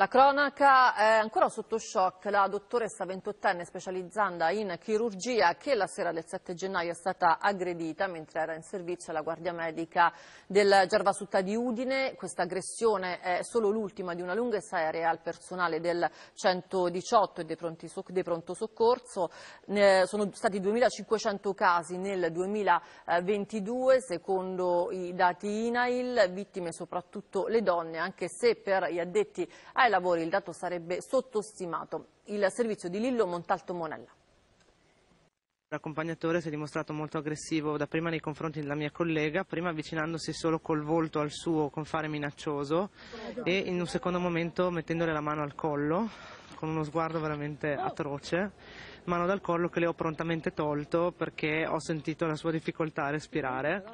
La cronaca è ancora sotto shock, la dottoressa 28enne specializzanda in chirurgia che la sera del 7 gennaio è stata aggredita mentre era in servizio alla guardia medica del Gervasutta di Udine. Questa aggressione è solo l'ultima di una lunga serie al personale del 118 e dei, pronti, dei pronto soccorso. sono stati 2.500 casi nel 2022 secondo i dati INAIL, vittime soprattutto le donne anche se per gli addetti a ai lavori il dato sarebbe sottostimato. Il servizio di Lillo Montalto Monella. L'accompagnatore si è dimostrato molto aggressivo da prima nei confronti della mia collega, prima avvicinandosi solo col volto al suo con fare minaccioso e in un secondo momento mettendole la mano al collo con uno sguardo veramente atroce, mano dal collo che le ho prontamente tolto perché ho sentito la sua difficoltà a respirare.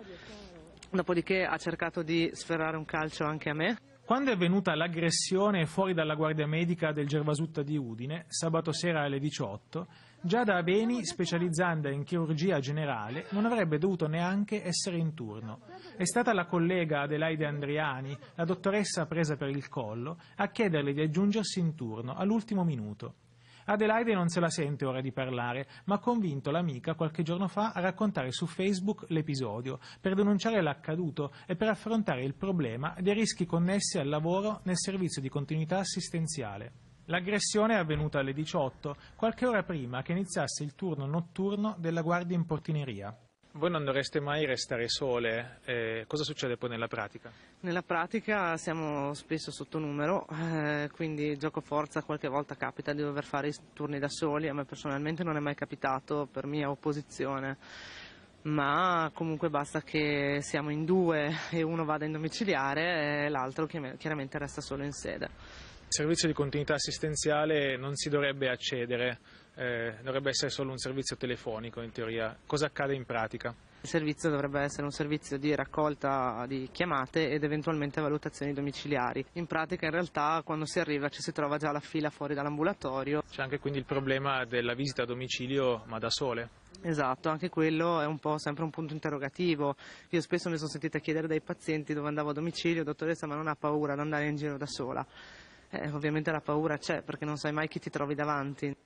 Dopodiché ha cercato di sferrare un calcio anche a me. Quando è avvenuta l'aggressione fuori dalla guardia medica del Gervasutta di Udine, sabato sera alle 18, Giada Abeni, specializzanda in chirurgia generale, non avrebbe dovuto neanche essere in turno. È stata la collega Adelaide Andriani, la dottoressa presa per il collo, a chiederle di aggiungersi in turno all'ultimo minuto. Adelaide non se la sente ora di parlare, ma ha convinto l'amica qualche giorno fa a raccontare su Facebook l'episodio, per denunciare l'accaduto e per affrontare il problema dei rischi connessi al lavoro nel servizio di continuità assistenziale. L'aggressione è avvenuta alle 18, qualche ora prima che iniziasse il turno notturno della guardia in portineria. Voi non dovreste mai restare sole, eh, cosa succede poi nella pratica? Nella pratica siamo spesso sotto numero, eh, quindi gioco forza qualche volta capita di dover fare i turni da soli, a me personalmente non è mai capitato per mia opposizione, ma comunque basta che siamo in due e uno vada in domiciliare e l'altro chiaramente resta solo in sede servizio di continuità assistenziale non si dovrebbe accedere, eh, dovrebbe essere solo un servizio telefonico in teoria. Cosa accade in pratica? Il servizio dovrebbe essere un servizio di raccolta di chiamate ed eventualmente valutazioni domiciliari. In pratica in realtà quando si arriva ci si trova già la fila fuori dall'ambulatorio. C'è anche quindi il problema della visita a domicilio ma da sole. Esatto, anche quello è un po' sempre un punto interrogativo. Io spesso mi sono sentita chiedere dai pazienti dove andavo a domicilio, dottoressa ma non ha paura di andare in giro da sola eh, ovviamente la paura c'è perché non sai mai chi ti trovi davanti.